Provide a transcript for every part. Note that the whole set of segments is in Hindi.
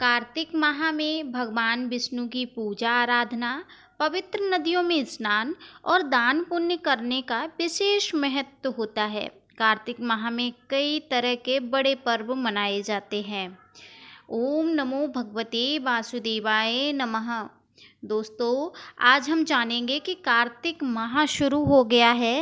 कार्तिक माह में भगवान विष्णु की पूजा आराधना पवित्र नदियों में स्नान और दान पुण्य करने का विशेष महत्व होता है कार्तिक माह में कई तरह के बड़े पर्व मनाए जाते हैं ओम नमो भगवते वासुदेवाय नमः दोस्तों आज हम जानेंगे कि कार्तिक माह शुरू हो गया है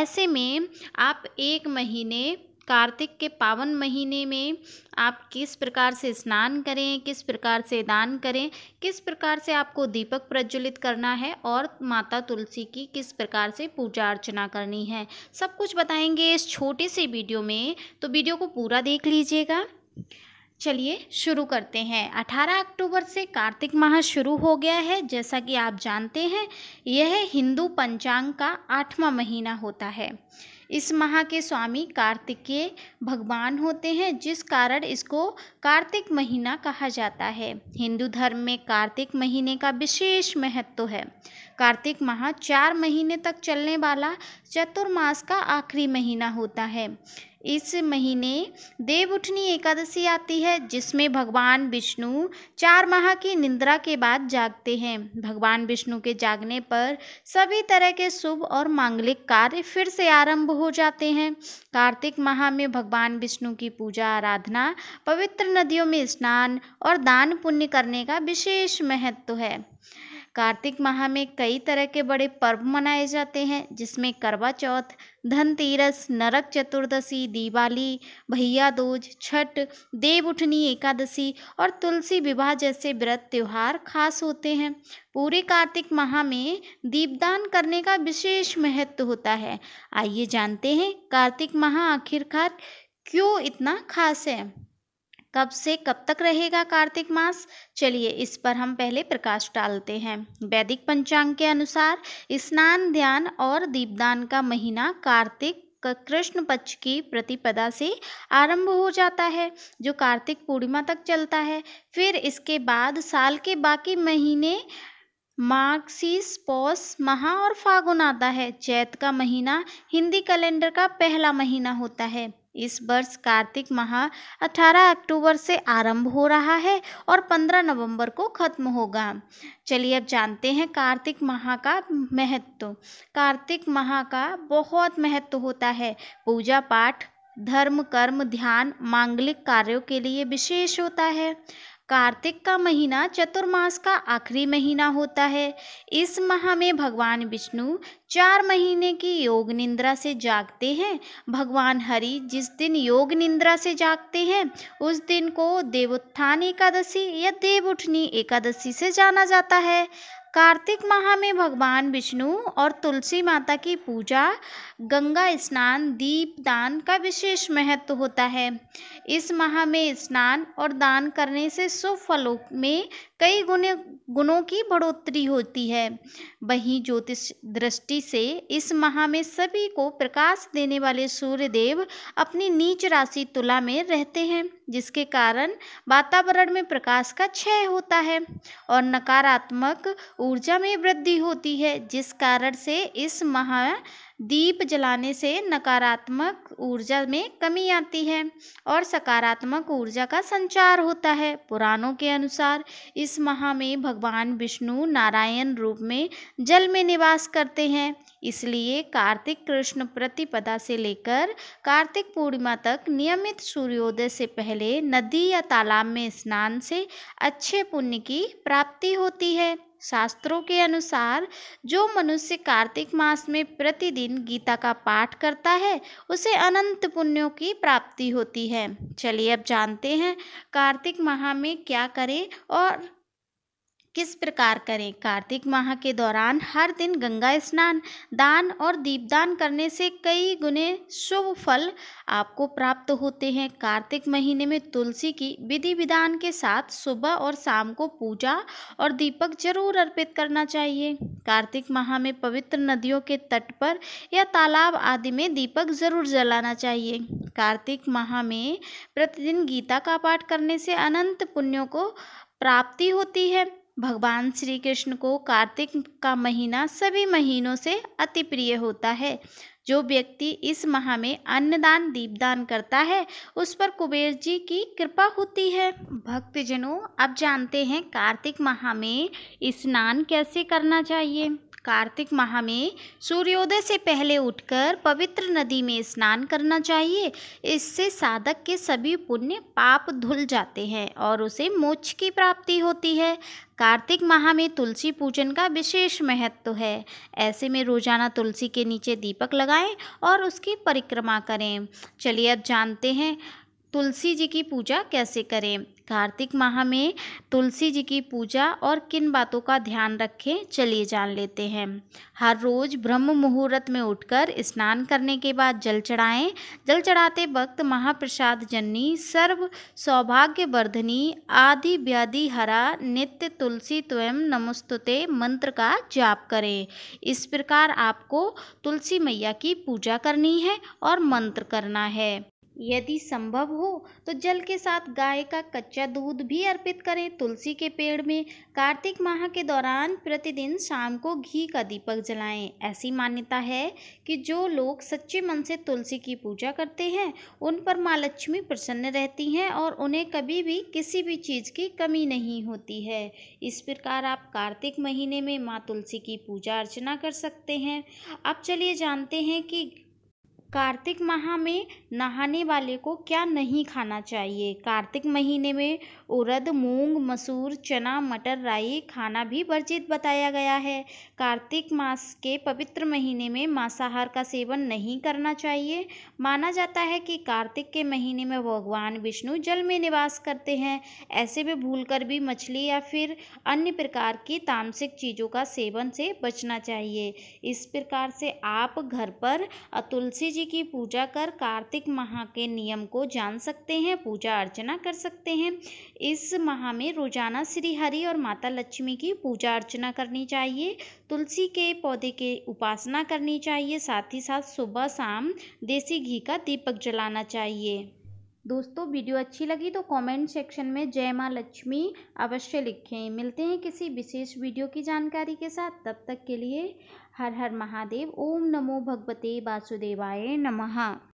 ऐसे में आप एक महीने कार्तिक के पावन महीने में आप किस प्रकार से स्नान करें किस प्रकार से दान करें किस प्रकार से आपको दीपक प्रज्वलित करना है और माता तुलसी की किस प्रकार से पूजा अर्चना करनी है सब कुछ बताएंगे इस छोटे से वीडियो में तो वीडियो को पूरा देख लीजिएगा चलिए शुरू करते हैं 18 अक्टूबर से कार्तिक माह शुरू हो गया है जैसा कि आप जानते हैं यह हिंदू पंचांग का आठवां महीना होता है इस माह के स्वामी कार्तिकेय भगवान होते हैं जिस कारण इसको कार्तिक महीना कहा जाता है हिंदू धर्म में कार्तिक महीने का विशेष महत्व है कार्तिक माह चार महीने तक चलने वाला चतुर्मास का आखिरी महीना होता है इस महीने देव उठनी एकादशी आती है जिसमें भगवान विष्णु चार माह की निंद्रा के बाद जागते हैं भगवान विष्णु के जागने पर सभी तरह के शुभ और मांगलिक कार्य फिर से आरंभ हो जाते हैं कार्तिक माह में भगवान विष्णु की पूजा आराधना पवित्र नदियों में स्नान और दान पुण्य करने का विशेष महत्व है कार्तिक माह में कई तरह के बड़े पर्व मनाए जाते हैं जिसमें करवा चौथ धनतेरस नरक चतुर्दशी दिवाली भैया दूज छठ उठनी एकादशी और तुलसी विवाह जैसे व्रत त्यौहार खास होते हैं पूरे कार्तिक माह में दीपदान करने का विशेष महत्व होता है आइए जानते हैं कार्तिक माह आखिरकार क्यों इतना खास है कब से कब तक रहेगा कार्तिक मास चलिए इस पर हम पहले प्रकाश डालते हैं वैदिक पंचांग के अनुसार स्नान ध्यान और दीपदान का महीना कार्तिक कृष्ण पक्ष की प्रतिपदा से आरंभ हो जाता है जो कार्तिक पूर्णिमा तक चलता है फिर इसके बाद साल के बाकी महीने मार्क्सिस पौष महा और फागुन आता है चैत का महीना हिंदी कैलेंडर का पहला महीना होता है इस वर्ष कार्तिक माह 18 अक्टूबर से आरंभ हो रहा है और 15 नवंबर को खत्म होगा चलिए अब जानते हैं कार्तिक माह का महत्व कार्तिक माह का बहुत महत्व होता है पूजा पाठ धर्म कर्म ध्यान मांगलिक कार्यों के लिए विशेष होता है कार्तिक का महीना चतुर्मास का आखिरी महीना होता है इस माह में भगवान विष्णु चार महीने की योग निंद्रा से जागते हैं भगवान हरि जिस दिन योग निंद्रा से जागते हैं उस दिन को देवोत्थान एकादशी या देव उठनी एकादशी से जाना जाता है कार्तिक माह में भगवान विष्णु और तुलसी माता की पूजा गंगा स्नान दीप दान का विशेष महत्व होता है इस माह में स्नान और दान करने से शुभ फलों में कई गुने गुणों की बढ़ोतरी होती है वहीं ज्योतिष दृष्टि से इस माह में सभी को प्रकाश देने वाले सूर्य देव अपनी नीच राशि तुला में रहते हैं जिसके कारण वातावरण में प्रकाश का क्षय होता है और नकारात्मक ऊर्जा में वृद्धि होती है जिस कारण से इस महा दीप जलाने से नकारात्मक ऊर्जा में कमी आती है और सकारात्मक ऊर्जा का संचार होता है पुराणों के अनुसार इस माह में भगवान विष्णु नारायण रूप में जल में निवास करते हैं इसलिए कार्तिक कृष्ण प्रतिपदा से लेकर कार्तिक पूर्णिमा तक नियमित सूर्योदय से पहले नदी या तालाब में स्नान से अच्छे पुण्य की प्राप्ति होती है शास्त्रों के अनुसार जो मनुष्य कार्तिक मास में प्रतिदिन गीता का पाठ करता है उसे अनंत पुण्यों की प्राप्ति होती है चलिए अब जानते हैं कार्तिक माह में क्या करें और किस प्रकार करें कार्तिक माह के दौरान हर दिन गंगा स्नान दान और दीपदान करने से कई गुने शुभ फल आपको प्राप्त होते हैं कार्तिक महीने में तुलसी की विधि विधान के साथ सुबह और शाम को पूजा और दीपक जरूर अर्पित करना चाहिए कार्तिक माह में पवित्र नदियों के तट पर या तालाब आदि में दीपक जरूर जलाना चाहिए कार्तिक माह में प्रतिदिन गीता का पाठ करने से अनंत पुण्यों को प्राप्ति होती है भगवान श्री कृष्ण को कार्तिक का महीना सभी महीनों से अति प्रिय होता है जो व्यक्ति इस माह में अन्नदान दीपदान करता है उस पर कुबेर जी की कृपा होती है भक्तजनों अब जानते हैं कार्तिक माह में स्नान कैसे करना चाहिए कार्तिक माह में सूर्योदय से पहले उठकर पवित्र नदी में स्नान करना चाहिए इससे साधक के सभी पुण्य पाप धुल जाते हैं और उसे मोक्ष की प्राप्ति होती है कार्तिक माह में तुलसी पूजन का विशेष महत्व है ऐसे में रोजाना तुलसी के नीचे दीपक लगाएं और उसकी परिक्रमा करें चलिए अब जानते हैं तुलसी जी की पूजा कैसे करें कार्तिक माह में तुलसी जी की पूजा और किन बातों का ध्यान रखें चलिए जान लेते हैं हर रोज़ ब्रह्म मुहूर्त में उठकर स्नान करने के बाद जल चढ़ाएं जल चढ़ाते वक्त महाप्रसाद जननी सर्व सौभाग्य वर्धनी आदि व्याधि हरा नित्य तुलसी त्वयं नमस्तुते मंत्र का जाप करें इस प्रकार आपको तुलसी मैया की पूजा करनी है और मंत्र करना है यदि संभव हो तो जल के साथ गाय का कच्चा दूध भी अर्पित करें तुलसी के पेड़ में कार्तिक माह के दौरान प्रतिदिन शाम को घी का दीपक जलाएं। ऐसी मान्यता है कि जो लोग सच्चे मन से तुलसी की पूजा करते हैं उन पर माँ लक्ष्मी प्रसन्न रहती हैं और उन्हें कभी भी किसी भी चीज़ की कमी नहीं होती है इस प्रकार आप कार्तिक महीने में माँ तुलसी की पूजा अर्चना कर सकते हैं अब चलिए जानते हैं कि कार्तिक माह में नहाने वाले को क्या नहीं खाना चाहिए कार्तिक महीने में उड़द मूंग मसूर चना मटर राई खाना भी वर्जित बताया गया है कार्तिक मास के पवित्र महीने में मांसाहार का सेवन नहीं करना चाहिए माना जाता है कि कार्तिक के महीने में भगवान विष्णु जल में निवास करते हैं ऐसे में भूलकर भी मछली या फिर अन्य प्रकार की तामसिक चीज़ों का सेवन से बचना चाहिए इस प्रकार से आप घर पर तुलसी जी जी की पूजा कर कार्तिक माह के नियम को जान सकते हैं पूजा अर्चना कर सकते हैं इस माह में रोजाना श्री हरि और माता लक्ष्मी की पूजा अर्चना करनी चाहिए तुलसी के पौधे के उपासना करनी चाहिए साथ ही साथ सुबह शाम देसी घी का दीपक जलाना चाहिए दोस्तों वीडियो अच्छी लगी तो कमेंट सेक्शन में जय माँ लक्ष्मी अवश्य लिखें मिलते हैं किसी विशेष वीडियो की जानकारी के साथ तब तक के लिए हर हर महादेव ओम नमो भगवते वासुदेवाय नमः